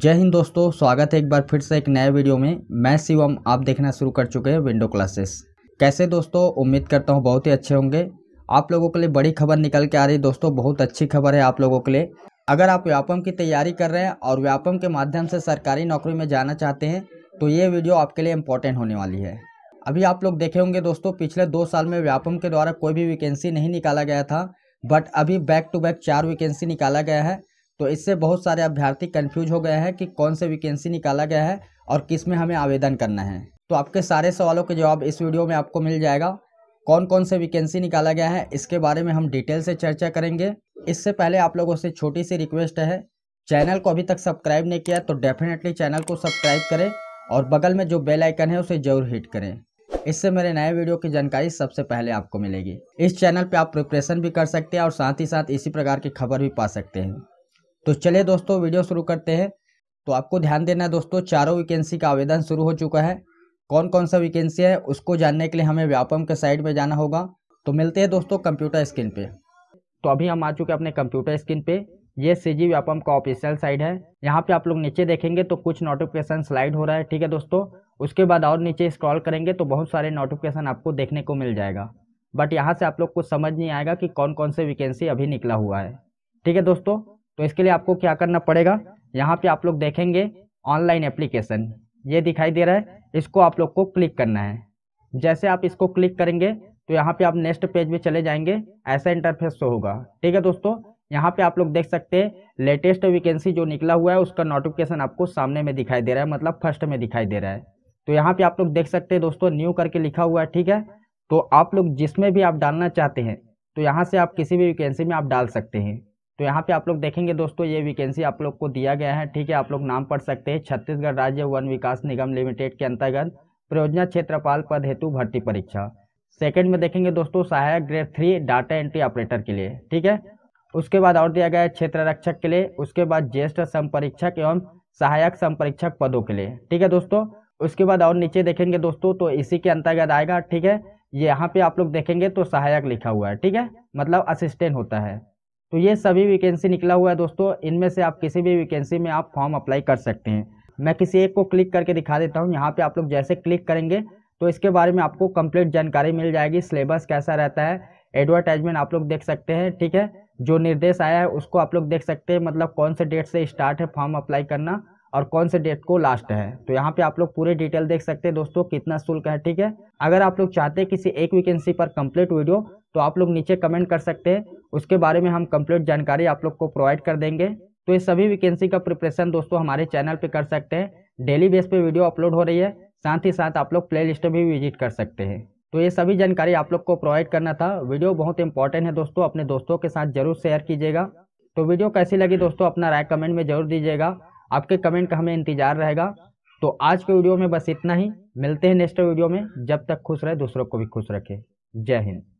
जय हिंद दोस्तों स्वागत है एक बार फिर से एक नए वीडियो में मैं शिवम आप देखना शुरू कर चुके हैं विंडो क्लासेस कैसे दोस्तों उम्मीद करता हूँ बहुत ही अच्छे होंगे आप लोगों के लिए बड़ी खबर निकल के आ रही है दोस्तों बहुत अच्छी खबर है आप लोगों के लिए अगर आप व्यापम की तैयारी कर रहे हैं और व्यापम के माध्यम से सरकारी नौकरी में जाना चाहते हैं तो ये वीडियो आपके लिए इम्पोर्टेंट होने वाली है अभी आप लोग देखे होंगे दोस्तों पिछले दो साल में व्यापम के द्वारा कोई भी वैकेंसी नहीं निकाला गया था बट अभी बैक टू बैक चार वैकेंसी निकाला गया है तो इससे बहुत सारे अभ्यर्थी कन्फ्यूज हो गए हैं कि कौन से वैकेंसी निकाला गया है और किस में हमें आवेदन करना है तो आपके सारे सवालों के जवाब इस वीडियो में आपको मिल जाएगा कौन कौन से वैकेंसी निकाला गया है इसके बारे में हम डिटेल से चर्चा करेंगे इससे पहले आप लोगों से छोटी सी रिक्वेस्ट है चैनल को अभी तक सब्सक्राइब नहीं किया तो डेफिनेटली चैनल को सब्सक्राइब करें और बगल में जो बेल आइकन है उसे जरूर हिट करें इससे मेरे नए वीडियो की जानकारी सबसे पहले आपको मिलेगी इस चैनल पे आप प्रिपरेशन भी कर सकते हैं और साथ ही साथ इसी प्रकार की खबर भी पा सकते हैं तो चलिए दोस्तों वीडियो शुरू करते हैं तो आपको ध्यान देना है दोस्तों चारों वैकेंसी का आवेदन शुरू हो चुका है कौन कौन सा वैकेंसी है उसको जानने के लिए हमें व्यापम के साइड में जाना होगा तो मिलते हैं दोस्तों कंप्यूटर स्क्रीन पे तो अभी हम आ चुके हैं अपने कंप्यूटर स्क्रीन पे ये सी जी व्यापम का ऑफिशियल साइड है यहाँ पे आप लोग नीचे देखेंगे तो कुछ नोटिफिकेशन स्लाइड हो रहा है ठीक है दोस्तों उसके बाद और नीचे स्क्रॉल करेंगे तो बहुत सारे नोटिफिकेशन आपको देखने को मिल जाएगा बट यहाँ से आप लोग को समझ नहीं आएगा कि कौन कौन से वैकेंसी अभी निकला हुआ है ठीक है दोस्तों तो इसके लिए आपको क्या करना पड़ेगा यहाँ पे आप लोग देखेंगे ऑनलाइन एप्लीकेशन ये दिखाई दे रहा है इसको आप लोग को क्लिक करना है जैसे आप इसको क्लिक करेंगे तो यहाँ पे आप नेक्स्ट पेज में चले जाएंगे ऐसा इंटरफेस तो होगा ठीक है दोस्तों यहाँ पे आप लोग देख सकते हैं लेटेस्ट वैकेंसी जो निकला हुआ है उसका नोटिफिकेशन आपको सामने में दिखाई दे रहा है मतलब फर्स्ट में दिखाई दे रहा है तो यहाँ पे आप लोग देख सकते हैं दोस्तों न्यू करके लिखा हुआ है ठीक है तो आप लोग जिसमें भी आप डालना चाहते हैं तो यहाँ से आप किसी भी वैकेंसी में आप डाल सकते हैं तो यहाँ पे आप लोग देखेंगे दोस्तों ये वैकेंसी आप लोग को दिया गया है ठीक है आप लोग नाम पढ़ सकते हैं छत्तीसगढ़ राज्य वन विकास निगम लिमिटेड के अंतर्गत प्रयोजना क्षेत्रपाल पद हेतु भर्ती परीक्षा सेकंड में देखेंगे दोस्तों सहायक grade three data entry operator के लिए ठीक है उसके बाद और दिया गया है क्षेत्र रक्षक के लिए उसके बाद ज्येष्ठ संपरीक्षक एवं सहायक संपरीक्षक पदों के लिए ठीक है दोस्तों उसके बाद और नीचे देखेंगे दोस्तों तो इसी के अंतर्गत आएगा ठीक है यहाँ पे आप लोग देखेंगे तो सहायक लिखा हुआ है ठीक है मतलब असिस्टेंट होता है तो ये सभी वैकेंसी निकला हुआ है दोस्तों इनमें से आप किसी भी वैकेंसी में आप फॉर्म अप्लाई कर सकते हैं मैं किसी एक को क्लिक करके दिखा देता हूँ यहाँ पे आप लोग जैसे क्लिक करेंगे तो इसके बारे में आपको कंप्लीट जानकारी मिल जाएगी सिलेबस कैसा रहता है एडवर्टाइजमेंट आप लोग देख सकते हैं ठीक है जो निर्देश आया है उसको आप लोग देख सकते हैं मतलब कौन से डेट से स्टार्ट है फॉर्म अप्लाई करना और कौन से डेट को लास्ट है तो यहाँ पे आप लोग पूरे डिटेल देख सकते हैं दोस्तों कितना शुल्क है ठीक है अगर आप लोग चाहते हैं किसी एक वैकेंसी पर कंप्लीट वीडियो तो आप लोग नीचे कमेंट कर सकते हैं उसके बारे में हम कंप्लीट जानकारी आप लोग को प्रोवाइड कर देंगे तो ये सभी वैकेंसी का प्रिपरेशन दोस्तों हमारे चैनल पर कर सकते हैं डेली बेस पर वीडियो अपलोड हो रही है साथ ही साथ आप लोग प्ले लिस्ट भी विजिट कर सकते हैं तो ये सभी जानकारी आप लोग को प्रोवाइड करना था वीडियो बहुत इंपॉर्टेंट है दोस्तों अपने दोस्तों के साथ जरूर शेयर कीजिएगा तो वीडियो कैसी लगी दोस्तों अपना राय कमेंट में जरूर दीजिएगा आपके कमेंट का हमें इंतजार रहेगा तो आज के वीडियो में बस इतना ही मिलते हैं नेक्स्ट वीडियो में जब तक खुश रहे दूसरों को भी खुश रखें जय हिंद